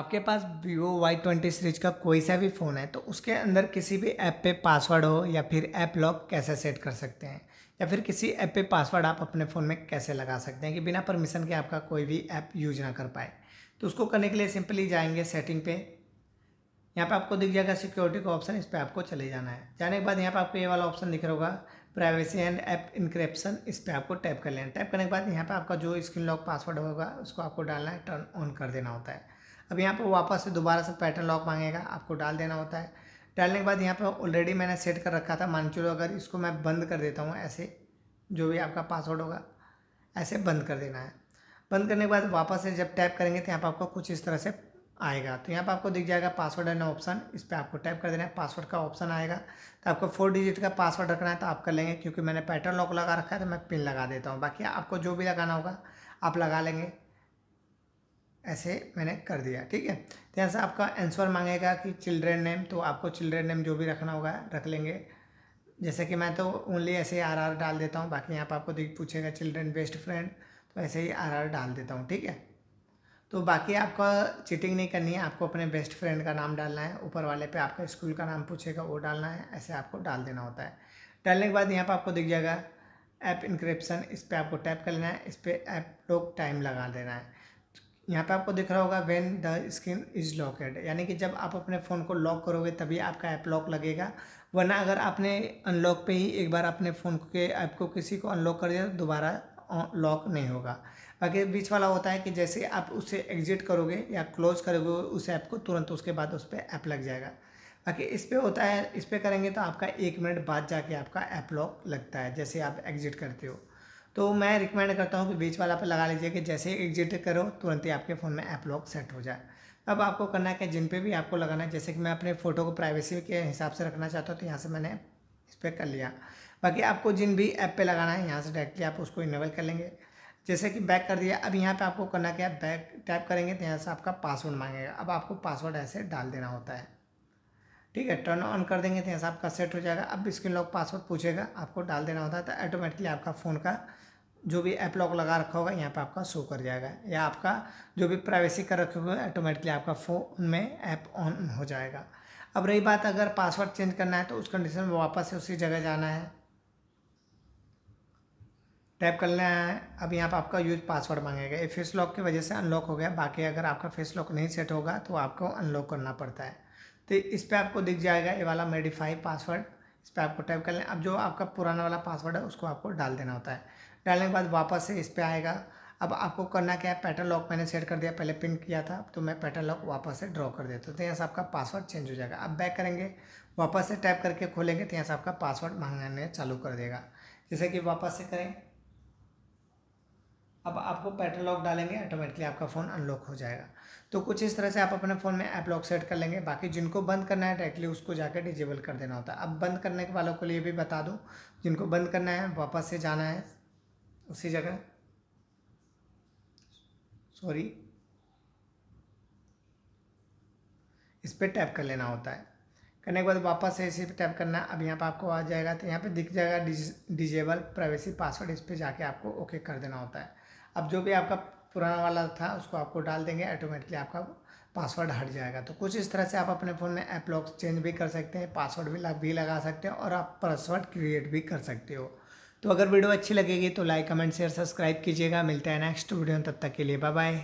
आपके पास Vivo Y twenty series का कोई सा भी फ़ोन है तो उसके अंदर किसी भी ऐप पे पासवर्ड हो या फिर ऐप लॉक कैसे सेट कर सकते हैं या फिर किसी ऐप पे पासवर्ड आप अपने फ़ोन में कैसे लगा सकते हैं कि बिना परमिशन के आपका कोई भी ऐप यूज ना कर पाए तो उसको करने के लिए सिंपली जाएंगे सेटिंग पे यहाँ पे आपको दिख जाएगा सिक्योरिटी का ऑप्शन इस पर आपको चले जाना है जाने के बाद यहाँ पर आपको ये वाला ऑप्शन दिख रहा होगा प्राइवेसी एंड ऐप इंक्रिप्शन इस पर आपको टैप कर लेना टैप करने के बाद यहाँ पर आपका जो स्क्रीन लॉक पासवर्ड होगा उसको आपको डालना है टर्न ऑन कर देना होता है अब यहाँ पर वापस से दोबारा से पैटर्न लॉक मांगेगा आपको डाल देना होता है डालने के बाद यहाँ पर ऑलरेडी मैंने सेट कर रखा था मान चलो अगर इसको मैं बंद कर देता हूँ ऐसे जो भी आपका पासवर्ड होगा ऐसे बंद कर देना है बंद करने के बाद वापस से जब टैप करेंगे तो यहाँ पर आपको कुछ इस तरह से आएगा तो यहाँ पर आपको दिख जाएगा पासवर्ड एंड ऑप्शन इस पर आपको टाइप कर देना है पासवर्ड का ऑप्शन आएगा तो आपको फोर डिजिट का पासवर्ड रखना है तो आप कर लेंगे क्योंकि मैंने पैटर्न लॉक लगा रखा है तो मैं पिन लगा देता हूँ बाकी आपको जो भी लगाना होगा आप लगा लेंगे ऐसे मैंने कर दिया ठीक है तो यहाँ से आपका आंसर मांगेगा कि चिल्ड्रेन नेम तो आपको चिल्ड्रेन नेम जो भी रखना होगा रख लेंगे जैसे कि मैं तो ओनली ऐसे आर आर डाल देता हूँ बाकी यहाँ पर आपको देख पूछेगा चिल्ड्रेन बेस्ट फ्रेंड तो ऐसे ही आर आर डाल देता हूँ ठीक है तो बाकी आपका चीटिंग नहीं करनी है आपको अपने बेस्ट फ्रेंड का नाम डालना है ऊपर वाले पे आपका स्कूल का नाम पूछेगा वो डालना है ऐसे आपको डाल देना होता है डालने के बाद यहाँ पर आपको दिख जाएगा ऐप इंक्रिप्शन इस पर आपको टैप कर लेना है इस पर ऐप लोग टाइम लगा देना है यहाँ पे आपको दिख रहा होगा when the screen is locked यानी कि जब आप अपने फ़ोन को लॉक करोगे तभी आपका ऐप लॉक लगेगा वरना अगर आपने अनलॉक पे ही एक बार अपने फ़ोन के ऐप को किसी को अनलॉक कर दिया तो दोबारा लॉक नहीं होगा बाकी बीच वाला होता है कि जैसे आप उसे एग्जिट करोगे या क्लोज़ करोगे उस ऐप को तुरंत उसके बाद उस पर ऐप लग जाएगा बाकी इस पर होता है इस पर करेंगे तो आपका एक मिनट बाद जाके आपका ऐप लॉक लगता है जैसे आप एग्जिट करते हो तो मैं रिकमेंड करता हूँ कि बीच वाला पर लगा लीजिए कि जैसे एग्जिट करो तुरंत ही आपके फ़ोन में ऐप लॉक सेट हो जाए अब आपको करना है कि जिन पे भी आपको लगाना है जैसे कि मैं अपने फ़ोटो को प्राइवेसी के हिसाब से रखना चाहता हूँ तो यहाँ से मैंने इस पर कर लिया बाकी आपको जिन भी ऐप पे लगाना है यहाँ से डायरेक्टली आप उसको इनेबल कर लेंगे जैसे कि बैक कर दिया अब यहाँ पे आपको करना क्या बैक टाइप करेंगे तो यहाँ से आपका पासवर्ड मांगेगा अब आपको पासवर्ड ऐसे डाल देना होता है ठीक है टर्न ऑन कर देंगे तो यहाँ से आपका सेट हो जाएगा अब स्क्रीन लॉक पासवर्ड पूछेगा आपको डाल देना होता है तो ऑटोमेटिकली आपका फ़ोन का जो भी ऐप लॉक लगा रखा होगा यहाँ पे आपका शो कर जाएगा या आपका जो भी प्राइवेसी कर रखे होगा ऑटोमेटिकली आपका फ़ोन में ऐप ऑन हो जाएगा अब रही बात अगर पासवर्ड चेंज करना है तो उस कंडीशन में वापस से उसी जगह जाना है टैप कर लेना है अब यहाँ पर आपका यूज पासवर्ड मांगेगा ये फेस लॉक की वजह से अनलॉक हो गया बाकी अगर आपका फेस लॉक नहीं सेट होगा तो आपको अनलॉक करना पड़ता है तो इस पर आपको दिख जाएगा ये वाला मेडिफाई पासवर्ड इस पर आपको टाइप कर लें अब जो आपका पुराना वाला पासवर्ड है उसको आपको डाल देना होता है डालने के बाद वापस से इस पर आएगा अब आपको करना क्या है पैटर्न लॉक मैंने सेट कर दिया पहले पिन किया था तो मैं पैटर्न लॉक वापस से ड्रॉ कर देता हूँ तो यहाँ से आपका पासवर्ड चेंज हो जाएगा अब बैक करेंगे वापस से टाइप करके खोलेंगे तो यहाँ से आपका पासवर्ड मांगने चालू कर देगा जैसे कि वापस से करें अब आपको पैटर्न लॉक डालेंगे ऑटोमेटिकली आपका फ़ोन अनलॉक हो जाएगा तो कुछ इस तरह से आप अपने फ़ोन में ऐप लॉक सेट कर लेंगे बाकी जिनको बंद करना है डायरेक्टली उसको जाकर डिजेबल कर देना होता है अब बंद करने के वालों के लिए भी बता दूँ जिनको बंद करना है वापस से जाना है उसी जगह सॉरी इस पर टैप कर लेना होता है करने के बाद वापस से इसी पर टैप करना है अब यहाँ पर आपको आ जाएगा तो यहाँ पे दिख जाएगा डिज डिजेबल प्राइवेसी पासवर्ड इस पर जाके आपको ओके कर देना होता है अब जो भी आपका पुराना वाला था उसको आपको डाल देंगे ऑटोमेटिकली आपका पासवर्ड हट जाएगा तो कुछ इस तरह से आप अपने फ़ोन में ऐप लॉक चेंज भी कर सकते हैं पासवर्ड भी भी लगा सकते हैं और आप पासवर्ड क्रिएट भी कर सकते हो तो अगर वीडियो अच्छी लगेगी तो लाइक कमेंट शेयर सब्सक्राइब कीजिएगा मिलता है नेक्स्ट वीडियो तब तक के लिए बाय बाय